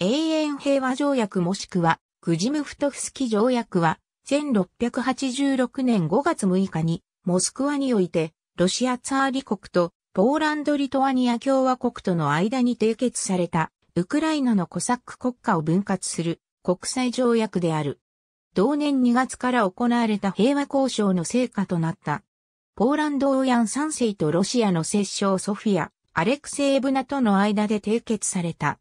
永遠平和条約もしくは、クジムフトフスキ条約は、1686年5月6日に、モスクワにおいて、ロシアツァーリ国と、ポーランド・リトアニア共和国との間に締結された、ウクライナのコサック国家を分割する国際条約である。同年2月から行われた平和交渉の成果となった。ポーランドオーヤン3世とロシアの摂政ソフィア、アレクセーブナとの間で締結された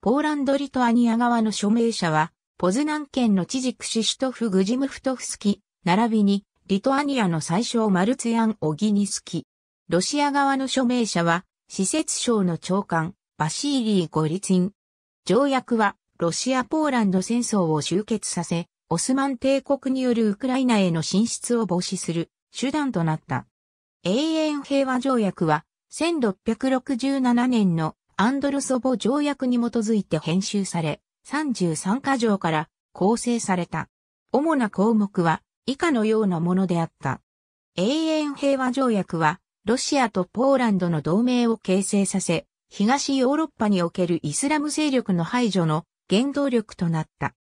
ポーランド・リトアニア側の署名者は、ポズナン県の知事クシシュトフ・グジムフトフスキ、並びに、リトアニアの最小マルツヤン・オギニスキ。ロシア側の署名者は、施設省の長官、バシーリー・ゴリツィン。条約は、ロシア・ポーランド戦争を終結させ、オスマン帝国によるウクライナへの進出を防止する手段となった。永遠平和条約は、1667年のアンドルソボ条約に基づいて編集され、33箇条から構成された。主な項目は以下のようなものであった。永遠平和条約は、ロシアとポーランドの同盟を形成させ、東ヨーロッパにおけるイスラム勢力の排除の原動力となった。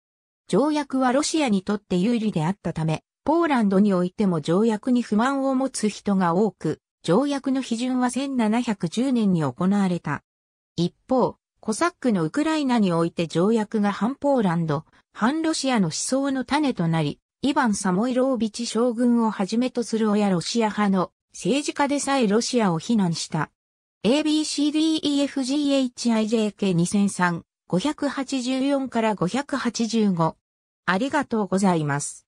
条約はロシアにとって有利であったため、ポーランドにおいても条約に不満を持つ人が多く、条約の批准は1710年に行われた。一方、コサックのウクライナにおいて条約が反ポーランド、反ロシアの思想の種となり、イヴァン・サモイロービチ将軍をはじめとする親ロシア派の政治家でさえロシアを非難した。ABCDEFGHIJK2003-584 から585。ありがとうございます。